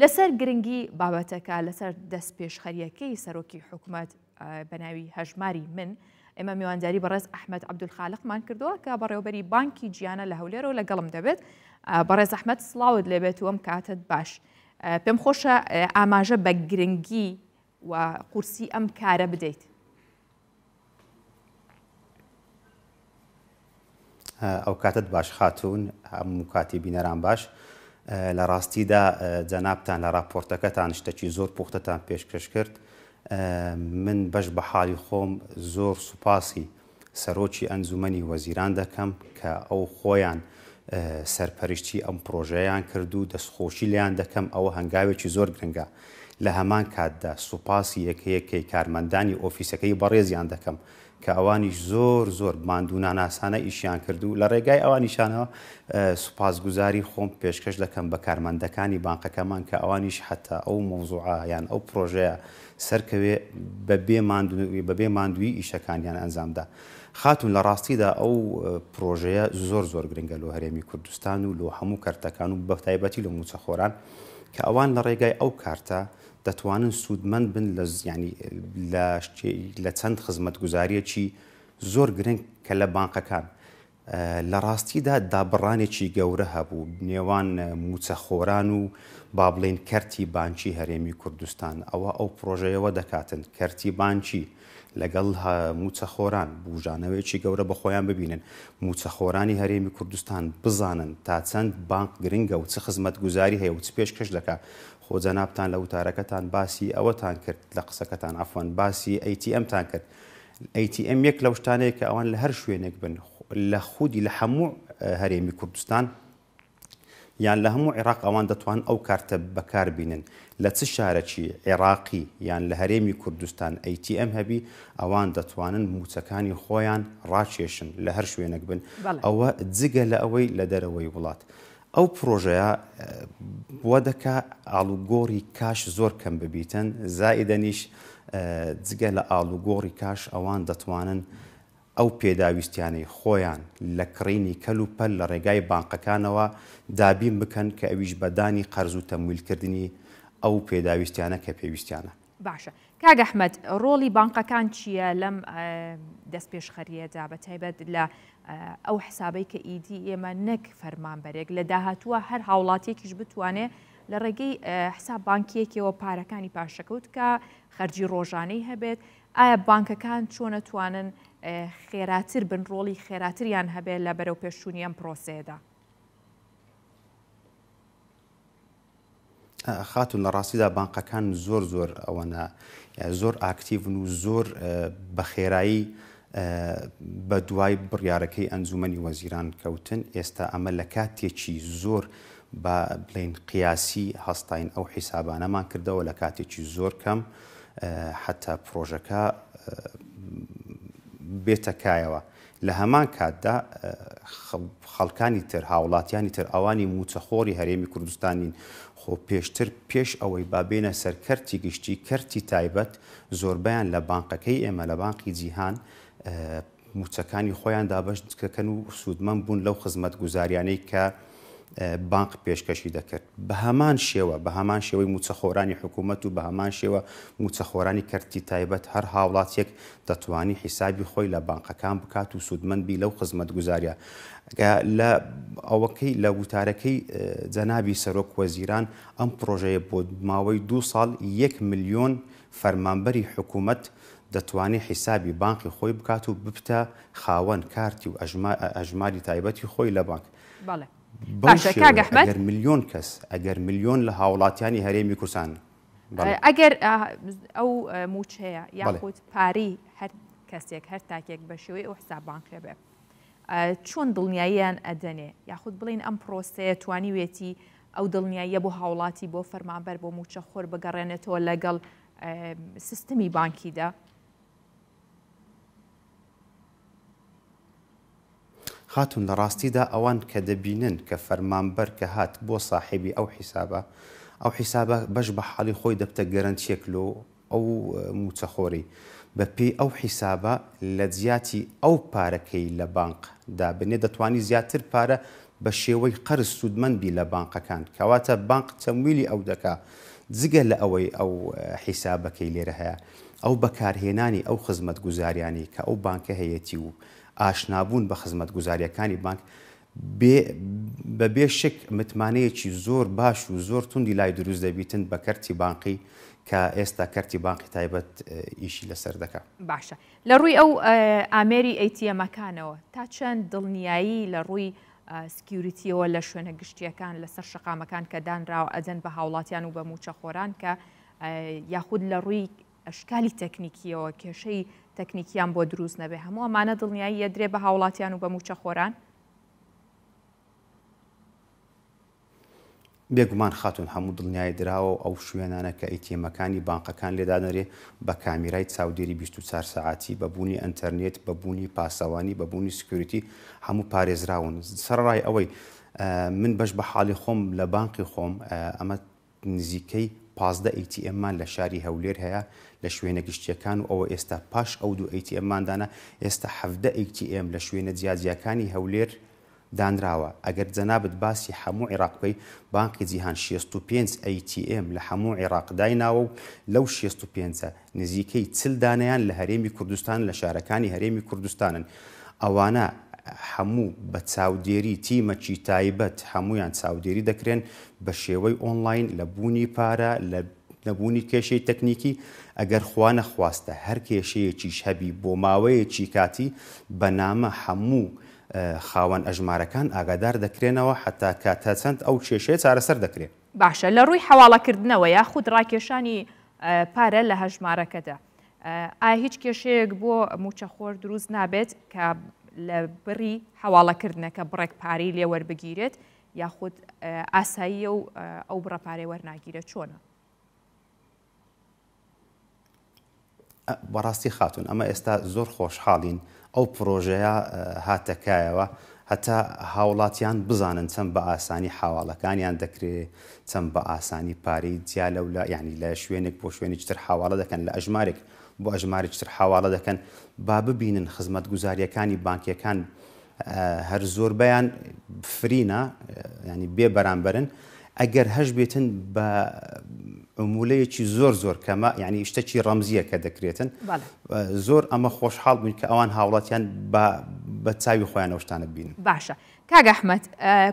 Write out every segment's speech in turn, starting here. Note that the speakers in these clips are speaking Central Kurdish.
لەسەر گرنگی بابەتەکە لەسەر دەست پێشخەریەکەی سەرۆکی حکوومەت بەناوی هەژماری من ئێمە میوانداری بەڕێز ئەحمد عبدول خاالقمان کردووە کە بەڕێوبەری بانکی گیانە لە هەولێرەوە لەگەڵم دەبێت بەڕێز ئەحمد سلااوت لێبێت وەم کاتت باش. پێم خۆشە ئاماژە بە گرنگی و قورسی ئەم کارە بدەیت. ئەو کاتت باش خاتون هەموو کاتی بینەران باش. لە ڕاستیدا جەنابان لە راپۆرتەکەتان شتەکی زۆر پوختتان پێشکەش کرد من بەش بە حالی خۆم زۆر سوپاسی سەرۆکی ئەنجومی وەزیران دەکەم کە ئەو خۆیان سەرپەرشتی ئەم پرۆژەیان کردو دەستخۆشی لیان دەکەم ئەوە هەنگاوێکی زۆر گرنگە لە هەمان کاتدا سوپاسی یەکەیەکەی کارمەندانی ئۆفیسەکەی بەڕێزیان دەکەم کە ئەوانیش زۆر زۆر ماندوو ناناسانە ئیشیان کردو لە ڕێگای ئەوانیشانەوە سوپاسگوزاری خۆم پێشکەش دەکەم بە کارمەندەکانی بانقەکەمان کە ئەوانیش حتا ئەو مۆزوعیان ئەو پرۆژەیە سەرکەوێ بەبێ ماندووی ئیشەکانیان ئەنجامدا. خاتون لە ڕاستیدا ئەو پرۆژەیە زۆر زۆر گرنگە لە هەرێمی کوردستان و لۆ هەموو کەرتەکان و بەتایبەتی لە موچەخۆران کە ئەوان لە ڕێگای ئەو کارتە دەتوانن سوودمەند بن لە زیانی لە چەند خزمەت گوزاریەکی زۆر گرنگ کە لە بانقەکان. لە ڕاستیدا دابڕانێکی گەورە هەبوو نێوان موچەخۆران و با بڵێن کەرتی بانکی هەرێمی کوردستان ئەوە ئەو پرۆژەیەوە دەکاتن کەرتی بانکی لەگەڵ موچەخۆران بژانەوەیکی گەورە بە خۆیان ببینن موچەخۆرانی هەرێمی کوردستان بزانن تا چەند بانک گرنگە و چ خزمەت گوزاری هەیە و چ پێشکەش دەکە خۆ جەنابان لە وتارەکەتان باسی ئەوەتان کرد لە قسەکەتان ئەفۆن باسی ئەیTMتان کرد ئەیTM یەک لە شتانەیە کە ئەوان لە هەر شوێنێک بن لە خودی لە هەموو هەرێمی کوردستان یان لە هەموو عێراق ئەوان دەتوان ئەو کارتە بەکار بینن لە چ شارەکی عێراقی یان لە هەرێمی کوردستان ئەیTM هەبی ئەوان دەتوانن موچەکانی خۆیان ڕاکێشن لە هەر شوێنێک بن ئەوە جگە لە ئەوەی لە دەرەوەی وڵات. ئەو پرۆژەیە بۆ دەکا ئالوگۆری کاش زۆر کەم ببیتن زائیدەنیش جگە لە ئالوگۆری کاش ئەوان دەتوانن ئەو پێداویستیانەی خۆیان لە کڕینی کەل و پەل لە ڕێگای بانقەکانەوە دابین بکەن کە ئەویش بەدانی قەرز و تەمویلکردنی ئەو پێداویستیانە کە پێویستیانە باشە کاگەحمد ڕۆڵی بانقەکان چییە لەم دەست پێش خەریەدا بە تایبەت لە ئەو حسابەی کە ئیدی ئێمە نەک فەرمانبەرێک لە داهاتووە هەر هاوڵاتێکیش بتوانێت لە ڕێگەی حساب بانکیەکەوە پارەکانی پاشەکەوت کە خەرجی ڕۆژانەی هەبێت ئایا بانکەکان چۆنەتوانن خێراتر بن ڕۆڵی خێراتریان هەبێت لە بەرەو پێشوونی ئەم پرۆسێدا. خاتون لە ڕاستیدا بانقەکان زۆر زۆر ئەوەنە زۆر ئاکتیون و زۆر بە خێرایی بە دوای بڕیارەکەی ئەنجومی وەزیران کەوتن ئێستا ئەمە لە کاتێکی زۆر بە بڵین قیاسی هەستاین ئەو حیسابانەمان کردەوە لە کاتێکی زۆر کەم حتا پرۆژەکە بێتەکایەوە لە هەمان کاتدا خەڵکانی تر هاوڵاتیانی تر ئەوانی موچەخۆری هەرێمی کوردستانین خۆ پێشتر پێش ئەوەی بابێنە سەر کەرتی گشتی کەرتی تایبەت زۆربیان لە بانقەکەی ئێمە لە بانقی جیهان موچەکانی خۆیان دابش دکەکەن و سوودمەم بوون لەو خزمەت گوزاریانەی کە بانک پێشکەشی دەکرد بە هەمان شێوە بە هەمان شێوەی موچەخۆرانی حکوومەت و بە هەمان شێوە موچەخۆرانی کردی تایبەت هەر هاوڵاتیەک دەتوانی حیسابی خۆی لە بانقەکان بکات و سوودمەندبی لەو خزمەت گوزاریە لە ئەوەکەی لە وتارەکەی جەنابی سەرۆک وەزیران ئەم پرۆژەیە بۆ ماوەی دو ساڵ یەک میلیۆن فەرمانبەری حکوومەت دەتوانێت حیسابی بانقی خۆی بکات و ببتە خاوەن کارتی و ئەژماری تایبەتی خۆی لە بانک. باشەکەگەحمەد میلیۆن کەس ئەگەر میلیۆن لە هاوڵاتیانی هەرێمی کورسان ئەگەر ئەو موچەیە یاخود پاری هەر کەسێک هەر تاکێک بە شێوەی ئەو حساب بانکرێ بێ چۆن دڵنیاییان ئەدەنێ یاخود بڵین ئەم پرۆسەیە توانی وێتی ئەو دڵنیاییە بۆ هاوڵاتی بۆ فەرمانبەر بۆ موچە خۆر بگەڕێنێتەوە لەگەڵ سیستمی بانکیدا خاتون لە ڕاستیدا ئەوان کە دەبینن کە فەرمانبەر کە هات بۆ ساحبی ئەو حیسابە ئەو حیسابە بەش بە حاڵی خۆی دەبتە گەرنچێکلۆ ئەو موچەخۆری بە پێی ئەو حیسابە لە جیاتی ئەو پارەکەی لە بانک دابنێ دەتوانی زیاتر پارە بە شێوەی قەرز سوودمەندبی لە بانقەکان کەواتە بانک تەمویلی ئەو دەکا جگە لە ئەوەی ئەو حیسابەکەی لێرە هەیە ئەو بەکارهێنانی ئەو خزمەت گوزاریانی کە ئەو بانکە هەیەتی و ئاشنابوون بە خزمەت گوزاریەکانی بانک بە بێ شک متمانەیەکی زۆر باش و زۆر توندی لای دروست دەبیتن بە کەرتی بانقی کە ئێستا کەرتی بانقی تایبەت ئیشی لەسەر دەکە باشە لە ڕووی ئەو ئامێری ئەیتیەمەکانەوە تا چەند دڵنیایی لە ڕووی سکیوریتیەوە لە شوێنە گشتیەکان لەسەر شقامەکان کە دانراوە ئەجەن بە هاوڵاتیان و بە موچە خۆران کە یاخود لە ڕووی ئەشکالی تەکنیکیەوە کێشەی تەکنیکیان بۆ دروست نەبێ هەموو ئەمانە دڵنیایی یەدرێ بە هاوڵاتیان و بە موچە خۆران بێگومان خاتون هەموو دڵنیای دراوە ئەو شوێنانە کە ئەیتێمەکانی بانقەکان لێدانەرێ بە کامیرای چاودێری 24 ساعتی بەبوونی ئەتەرنێت بەبوونی پاسەوانی بەبوونی سکیوریتی هەموو پارێزراون سەرڕای ئەوەی من بەش بە حاڵی خۆم لە بانقی خۆم ئەمە نزیکەی پازدە ئەیتیئمان لە شاری هەولێر هەیە لە شوێنە گشتیەکان و ئەوە ئێستا پاش ئەو دوو ئەیتیئماندانە ئێستا حەفدە ئەیتیئم لە شوێنە جیاجیەکانی هەولێر دانراوە ئەگەر جەنابەت باسی هەموو عێراقبەی بانکی جیهان 65 ئەیتیئم لە هەموو عێراقدای ناوە و لەو 65 نزیکەی چلدانیان لە هەرێمی کوردستان لە شارەکانی هەرێمی کوردستانن ئەوانە هەموو بە چاودێری تیمەکی تایبەت هەمویان چاودێری دەکرێن بە شێوەی ئۆنلاین لە بوونی پارە لە نەبوونی کێشەی تەکنیکی ئەگەر خوانە خواستە هەر کێشەیەکیش هەبی بۆ ماوەیەکی کاتی بەنامە هەموو خاوەن ئەژمارەکان ئاگادار دەکرێنەوە حتا کاتە چەند ئەو کێشەیە چارەسەر دەکرێت باشە لە ڕووی حواڵەکردنەوە یاخود ڕاکێشانی پارە لە هەژمارەکەدا. ئا هیچ کێشەیەک بۆ موچەخۆر دروست نابێت کە لە بڕی هەواڵەکردنەکە بڕێک پارەی لێ وەربگیرێت یاخود ئاساییە و ئەو بڕەپارێ وەرناگیرە چۆنە بەڕاستی خاتون ئەمە ئێستا زۆر خۆشحاڵین ئەو پرۆژەیە هاتەکایەوە هەتا هاوڵاتیان بزانن چەند بە ئاسانی حواڵەکانیان دەکرێت چەند بە ئاسانی پارەی جیا لەو لە یعنی لە شوێنێک بۆ شوێنی تر حواڵە دەکەن لە ئەژمارێک بۆ ئەژماری چتر حواڵە دەکەن با ببینن خزمەت گوزاریەکانی بانکیەکان هەر زۆر بەیان فرینە ینی بێ بەرامبەرن ئەگەر هەش بێتن بە مولەیەکی زۆر زۆر کەمە ینی شتەکی ڕەمزیە کە دەکرێتن زۆر ئەمە خۆشحاڵ بوون کە ئەوان هاوڵاتیان بە چاوی خۆیانەوە شتانە بین باشە کاگەحمد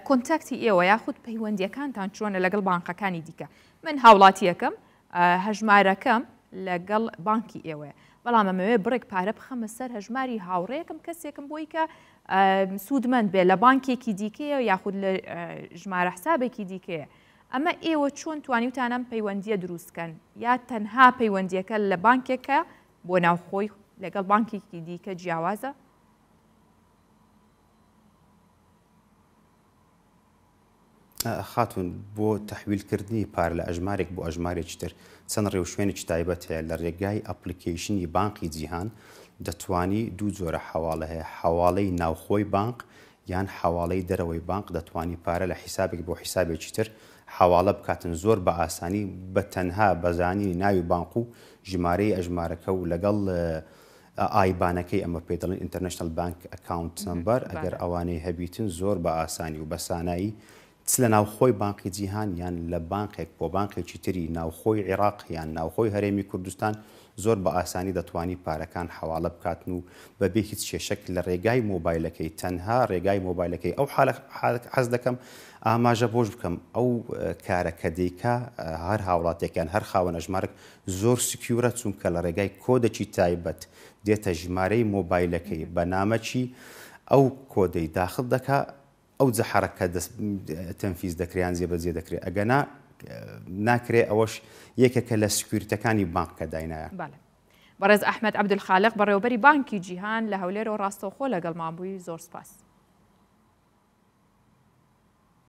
کۆنتاکتی ئێوە یاخود پەیوەندیەکانتان چۆنە لەگەڵ بانقەکانی دیکە من هاوڵاتیەکەم هەژمارەکەم لەگەڵ بانکی ئێوە بەڵام ئەمەوێ بڕێک پارە بخەمە سەر هەژماری هاوڕێکم کەسێکم بۆی کە سوودمەند بێ لە بانکێکی دیکەیە یاخود لە ژمارە حسابێکی دیکەیە ئەمە ئێوە چۆن توانیوتانم پەیوەندیە دروستکەن یا تەنها پەیوەندیەکە لە بانکێکە بۆ ناوخۆی لەگەڵ بانکێکی دیکە جیاوازە خاتون بۆ تحویلکردنی پار لە ئەژمارێک بۆ ئەژمارێکی تر چەند ڕێو شوێنێکی تایبەت هەیە لە ڕێگای ئەپلیکیشنی بانقی جیهان دەتوانی دوو جۆرە حواڵە هەیە حواڵەی ناوخۆی بانک یان حواڵەی دەرەوەی بانک دەتوانی پارە لە حیسابێک بۆ حیسابێکی تر حواڵە بکاتن زۆر بە ئاسانی بە تەنها بەزانی ناوی بانک و ژمارەی ئەژمارەکە و لەگەڵ ئایبانەکەی ئەمە پێدەڵن ئینتەرنشنل بانک ئەکاونت نمبەر ئەگەر ئەوانەی هەبیتن زۆر بە ئاسانی و بەسانایی لە ناوخۆی بانقی جیهان یان لە بانکێک بۆ بانکێکی تری ناوخۆی عێراق یان ناوخۆی هەرێمی کوردستان زۆر بە ئاسانی دەتوانی پارەکان حواڵە بکاتن و بەبێ هیچ کێشەک لە ڕێگای مۆبایلەکەی تەنها ڕێگای مۆبایلەکەی ئەو حەز دەکەم ئاماژە بۆش بکەم ئەو کارەکە دیکە هەر هاوڵاتێکیان هەر خاوەنە ژمارک زۆر سکیورە چونکە لە ڕێگای کۆدەکی تایبەت دێتە ژمارەی مۆبایلەکەی بەنامەکی ئەو کۆدەی داخل دەکات او تنفيذ ئەو جەحەرەکە تەنفیز دەکریان زیێ بەجێ دەکرێت ئەگە ناکرێ ئەوەش یەکێکە لە سکوورتەکانی بله برز احمد عبد الخالق بەڕێوبەری بانکی جیهان لە هەولێر و ڕاستەوخۆ لەگەڵ مابووی زور سپاس.